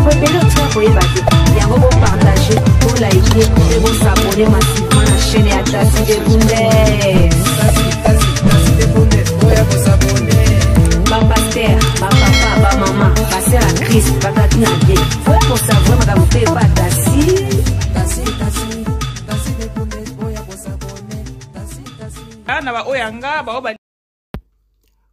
yango ebele otika koyeba te yango bopartage bolike mpe bosabone masivement na chaîne ya tasi de bundes bapaster bapapa bamama baser ya krist bakati na vie po kosavre makambo mpe batasi na baoyo yanga bao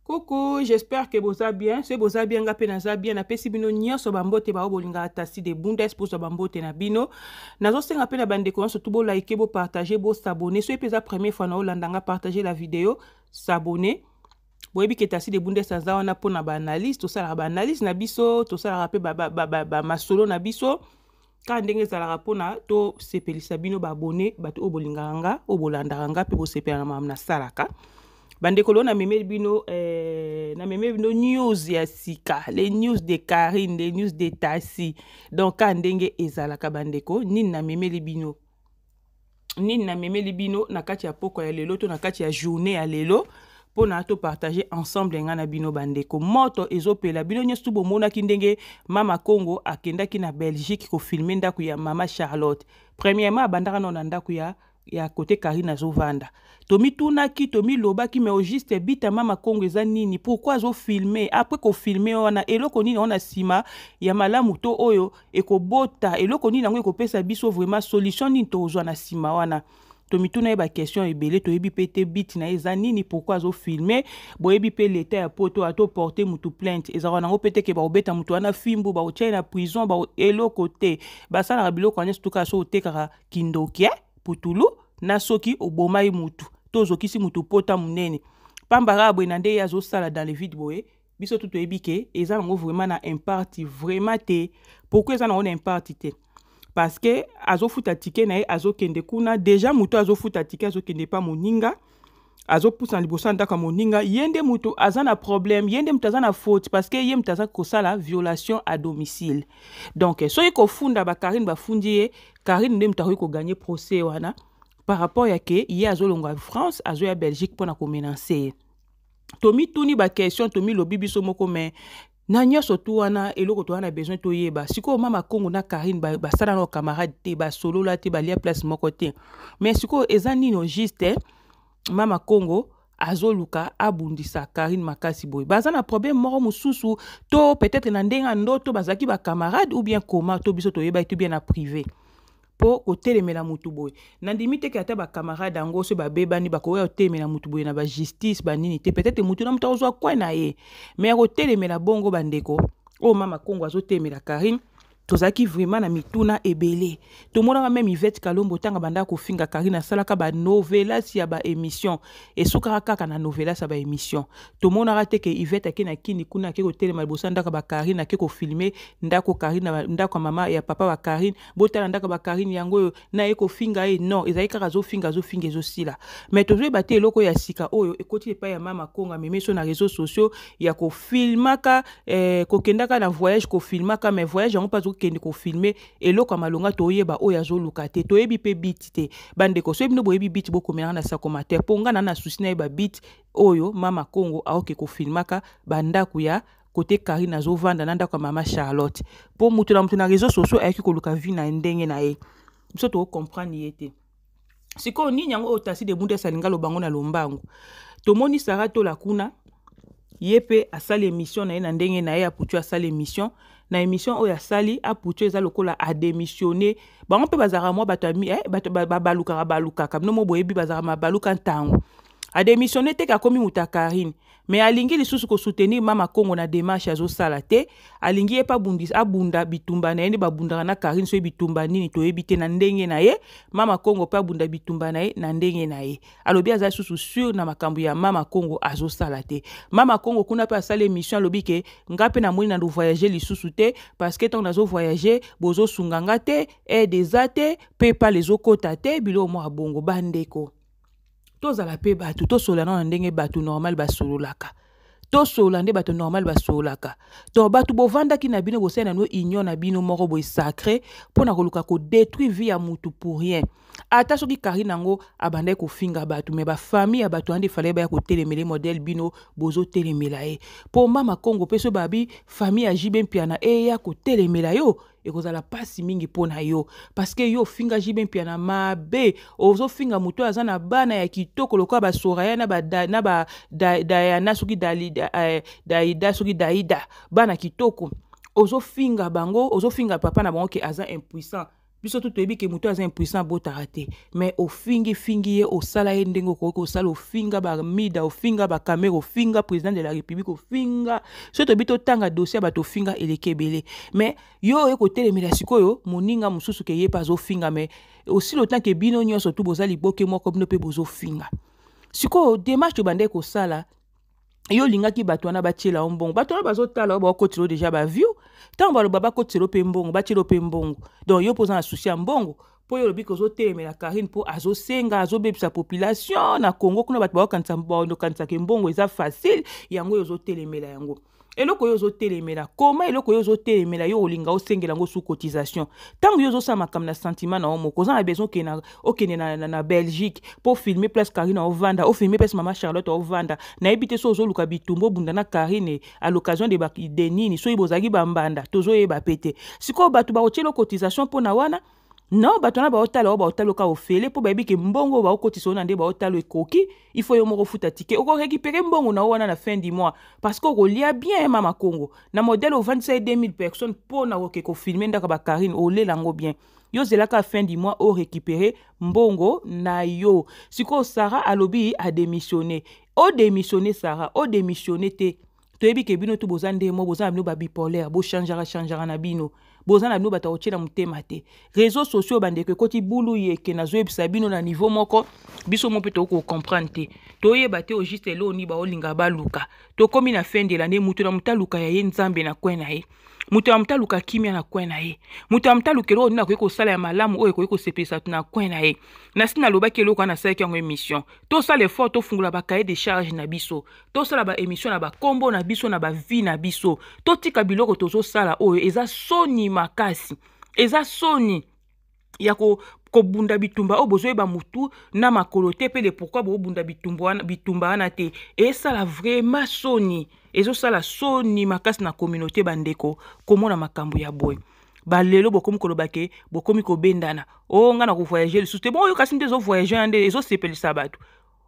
koko j'espère ke boza bien soki boza bien nga mpe naza bien napesi bino nyonso bambote bao bolingaka tasi de bundes pozwa bambote na bino nazosenga mpe na bandeko nyonso tu bolaike bopartage bosabone soki mpe eza première fois na olanda nga partage la video sabone boyebi ke tasi de bundes aza wana mpona baanalyse tosalaka baanalyse na biso tosalaka mpe bamasolo na biso kaka ndenge ezalaka mpona tosepelisa bino babone bato oyo bolingaka nga oyo bolandaka nga mpe bosepela na makambo nasalaka bandeko lo namemeli bino eh, namemeli bino news ya sika le news de karine le news de tasi donc ka ndenge ezalaka bandeko nini namemeli bino nini namemeli bino na kati ya poko ya lelo to na kati ya journée ya lelo mpo na topartage ensemble ngai na bino bandeko moto ezopela bino nyonso tu bomonaki ndenge mama congo akendaki na belgique kofilme ndako ya mama charlotte premièrement abandaka nao na ndako ya ya kote karine tomi loba tomilobaki me juste bitama makongo eza nini pourkui Après apres A wana eloko nini wana na nsima ya malamu to oyo ekobota eloko nini ko ekopesa biso vraiment solution nini tozwa na sima wana tomituna eba question ebele to ebi pete bit na ezanini pourquoi zo filmer bo ebi pele leta ya poto porte mutu plainte ezalaka ke ke ba obeta mutu wana fimbu ba ye na prison ba eloko te na biloko wana surtout kaka so kara kindoki eh? putulu na soki oboma ye mutu to ozokisi mutu pota monene pamba kaka boye na nde ye azosala dans le vide boye biso tu toyebi ke eza nango vraiment na impacte vraiment te pourkui eza nango na impacte te parce que azofuta tike na ye azokende kuna déjà moto azofuta tike azokende pa moninga azo liboso ya ndako ya moninga yende nde moto aza na problème yende nde moto na faute parce que ye moto aza violation à domicile donc soki kofunda bakarine bafundi ye karine nde moto akoki koganye procès wana par rapport ya ke ye azolongwa france azoya belgique na komenanse ye tomituni baquestion tomilobi biso moko me na nyonso tu wana eloko to na besoin toyeba sikoyo mama kongo na karine basala ba na bacamarade te basolola te balia place moko te mais sikoyo eza nino juste eh? mama congo azoluka abundisa karine makasi boye baza na probleme moko mosusu to peut-être na ndenge ya ndoto bazalaki bacamarade ou bien koma to biso toyebaki to bien na privé mpo kotelemela motu boye nandimi teke ata bacamarade yango so babebani bakoya kotelemela motu boye na bajustice banini te peut-être motu na motu akozwa kwe na ye me ya kotelemela bongo bandeko oyo mama kongo azotelemela karine tozalaki vraiment na mituna ebele tomonaka meme ivete kalombo ntango abandaka kofinga karine asalaka banovelasi ya baémission esukaka kaka na novelasi ya baémission tomonaka te ke ivete ake na kini kuna ake kotelema liboso ya ndako bakarine ake kofilme ndako karine ndako ya mama ya papa bakarine botala ndako bakarine yango oyo na ye kofinga ye non ezalaki kaka azofinga azofinga ezosila mai tozoyeba te eloko ya sika oyo ekoti epai ya mama kongo amemi so na réseau sociaux ya kofilmaka eh, kokendaka na voyage kofilmaka mai voyage yango mpa tokende kofilme eloko ya malonga toyeba oyo azoluka te toyebi mpe biti te bandeko soyebi nde boyebi biti bokomela na sacomatere mpo nga na na susi nayeba biti oyo mama congo aoke kofilmaka bandako ya kote karine azovanda na ndako ya mama charlotte mpo moto na moto na réseau sociaux ayaki koluka vi na ndenge na ye biso tokocomprendre ye te sikoyo nini yango oyo tasi de bundes alingi aloba ngo na lombangu tomoni sara tola kuna ye mpe asala émission na ye na ndenge na ye aputu asala émission na émission a asali aputu eza lokola démissionné bango mpe bazalaka mwa bato eh, balukaka balukaka bino mo boyebi bazalaka mabaluka ntango adémissionne te ka komi moto karine me alingi lisusu soutenir mama kongo na demarche azo te alingi pa bundis, abunda bitumba na ye na karine bitumba nini to te na ndenge na ye mama kongo pa bunda bitumba na ye na ndenge na ye alobi azo lisusu sur na makambu ya mama kongo azo te mama kongo kuna pa sale mission alobi ke nga na na voyage lisusu te parce que azo voyager, bozo sunganga te e desate te pa les ezokɔta te biloko mo abongo bandeko tozala mpe bato tosola nano ndenge bato normal basololaka tosola nde bato normal basololaka to bato bovandaki na bino bosali nano union na bino moko boye sacre mpo na koluka kodétruire vie ya motu pour rien ata soki kari nango abandaki kofinga bato me bafamille ya bato ande efalai baya kotelemela modele bino bozotelemela ye mpo mama kongo mpe so babi famille ya jibe mpiana eya kotelemela yo ekozala mpasi mingi mpo na yo parceke yo ofingaki bempia na mabe ozofinga moto oyo aza na bana ya kitoko lokola basoraya na badayana soki eh, daida soki daida bana kitoko ozofinga bango ozofinga papa na bango ke aza impuissant biso beau toyebi ke moto aza impuissant au te me fingi ye osala ye ndenge okoki kosala ofinga bamida ofinga bacamere ofinga président de la république ofinga so toyebi totanga dossier ya bato ofinga eleki ebele me yo oye kotelemela sikoyo moninga mosusu ke ye mpe azofinga me osi lotan ke bino nyonso tu boza liboke moko bino mpe bozofinga sikoyo demarche obandaki kosala yo olingaki bato wana batiela yo mbongo bato wana bazotala oyo baokotela deja baview ntango baloba bakotisa elo mpe mbongo batia elo mpe mbongo donc yo mpo oza na susi ya mbongo mpo oyo olobi kozotelemela karine mpo azosenga azobebisa population na congo kuna bato baokanisaka mbongo eza facile yango oyo ozotelemela yango eloko zo ozotelemela koma eloko oyo ozotelemela yo olinga osengela lango sous cotisation ntango yo ozosala na sentiment na omo. Kozan e na besoin na, na, na belgique pour filmer place karine ovanda filmer place mama charlotte ovanda vanda. Na so ozoluka l'ukabitumbo bunda na karine à l'occasion de, de nini so ibozagi bambanda tozoyeba Si ko batu bao bakotiela cotisation mpona wana non bato wana baotala oyo baotala oka ofele mpo bayebi ke mbongo oyo baokotisa oyo na nde baotala ekoki ifo yo moko futa tike okorécupere mbongo na yo wana na fin du mois parce que okolia bien ema makongo na modele ovandisa ye 2000 personnes mpo na oke kofilme ndaka bakarine olela yango bien yo ozelaka fin du mois orécupere mbongo na yo sikoyo sara alobi adémissionne odémissionne sara odémissionne te toyebi ke bino tu boza ndemo boza na bino babipolaire bochangeaka changera na bino boza na bino bato akotiela motema te réseau sociaux bandeko ekoti bulu yeke nazoyebisa bino na niveau moko biso mo mpe tokocomprendre te toyeba te ojuste eloni baolinga baluka tokómi na fin de lande moto na moto aluka ya ye nzambe na kue na ye moto amtaluka kimia na kwe na ye moto amtaluka eloko nini akoki kosala ya malamu oyo ekoki kosepelisa to na kwe na ye na nsini nalobaki eloko wana asalaki yango émission tosala effort tofungola bakaye de charge na biso tosala baémission na bakombo na biso na bavie na biso totika biloko tozosala oyo eza soni makasi eza soni ya ko kobunda bitumba oyo bozoyeba motu na makolo te mpe le pourkui bobunda bitumba wana te esala vraiment soni ezosala soni makasi na kominauté bandeko komona makambo ya boye balelo bokomi koloba ke bokomi kobendana o oh, ngai na kovoyage lisusu te bon oyo kasi nde ezovoyage ya nde ezosepelisa bato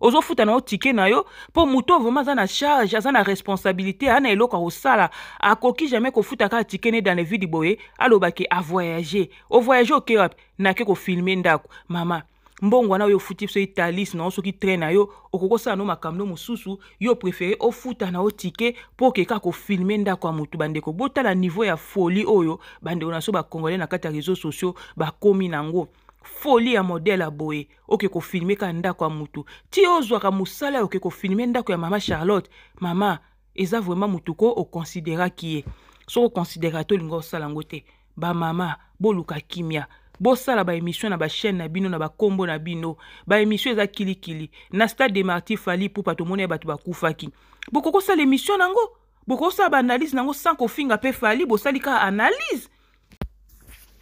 ozofuta na yo tike na yo mpo moto oyo vraimen aza na charge aza na responsabilité aa na eloko akosala akoki jamais kofuta kaka tike ne dans le vide boye alobaki avoyage ovoyage oke wapi nake kofilme ndako mama mbongo wana oyo ofuti biso italis na yo soki train na yo okoki osala no makambo mosusu yo préféré ofuta na yo tike mpo okeka kofilme ndako ya motu bandeko botala niveau ya foli oyo bandeko na biso bakongole na kati ya réseau sociaux bakomi nango foli ya modele aboye oke kofilme ka ndako ya motu ti ozwaka mosala oke kofilme ndako ya mama charlotte mama eza vraiment motu ko okonsideraki ye soki okonsidera te olinga osala yango te bamama boluka kimia bosala baémission na bachaîne na bino na bakombo na bino baémission eza kilikili na stade de martir fali pupa tomoni ya bato bakufaki bokoki kosala émission nango bokosala baanalyse nango sans kofinga mpe fali bosali kaka analyse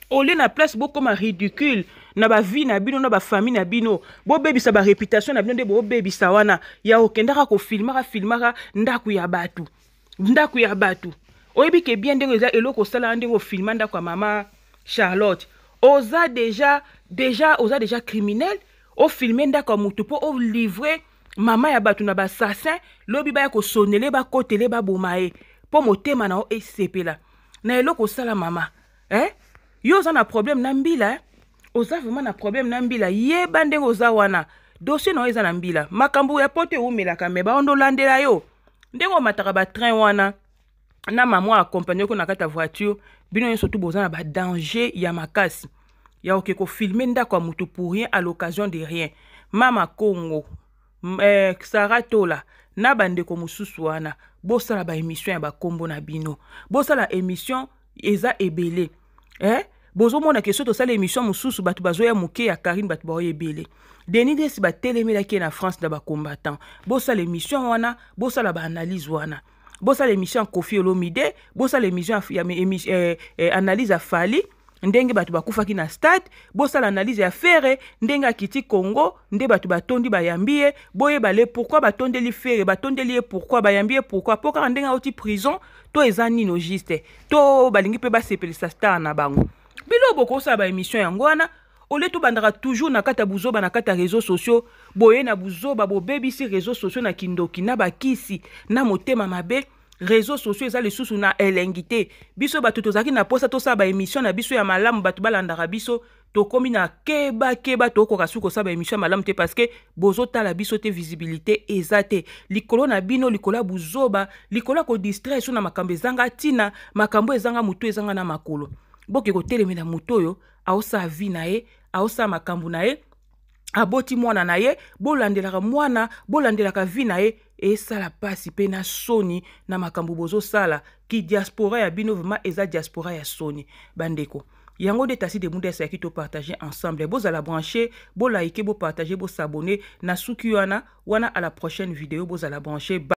olie na place bokóma ridicule na bavi na bino na bafami na bino bobebisa bareputation na bino nde bobebisa wana ya okendaka kofilmaka filmaka ndako ya bato ndako ya bato oyebi ke bien ndenge eza eloko osalaka ndenge ofilma ndako ya mama charlotte oza deja deja oza deja criminel ofilme ndako ya motu mpo olivre mama ya bato na basassin lobi baya kosonele bakotele baboma ye mpo motema na yo esepela na eloko osala mama eh? yo oza na probleme na mbila eh? oza vraiment na problème na mbila ye ndenge oza wana dossier no eza na mbila makambu ya poto ewumelaka me landela yo mataka ba train wana na mama akompagne ko na kata voiture bino yon tu bozana danger danger ya makasi ya oke filmer ndako ya pour rien à l'occasion de rien mama congo eh, Sarah tola na bandeko mususu wana bosala emission ya kombo na bino bosala émission eza ebele eh? mona ke so tosala émission mosusu bato ya moke ya karine bato boye ebele denis desi batelemelaki na france na combattant. bosala émission wana ba analyse wana bosala émission ya kofi olomide bosala émission ya eh, eh, analyse ya fali ndenge batuba kufaki na stade bosa analyse ya fere ndenge akiti congo nde bato batondi bayambie boye balé pourquoi pourkui batondeli fere batondeli de pourkui pourquoi pourquoi pourquoi, pourquoi kaka a prison to ezani no juste to balingi mpe basepelisa star na bango bino bokosala baémission yango wana olie tobandaka toujours na kati ya buzoba na kati ya réseau sociaux boye na buzoba bobebisi réseau sociaux na kindoki na bakisi na motema mabe réseau sociaux eza lisusu na elengi te biso bato tozalaki na mposa tosala baémission na biso ya malamu bato balandaka biso tokómi na kebakeba tokoka soki kosala baémission ya malamu te parceke bozotala biso te visibilité eza te likolo na bino likolo ya buzoba likolo ya kodistrai so na makambo ezanga ntina makambo ezanga motu ezanga na makolo boke kotelemela moto a osa vi na ye osa makambu nae, ye aboti mwana na ye bolandelaka mwana bolandelaka vi na ye esala pasi pe na soni na bozo sala ki diaspora ya binovma, eza diaspora ya soni bandeko yango de Tassi de munda kito partage ensemble bozala branche partage, bo bosabone na suki wana wana à la prochaine vidéo, video bozala branche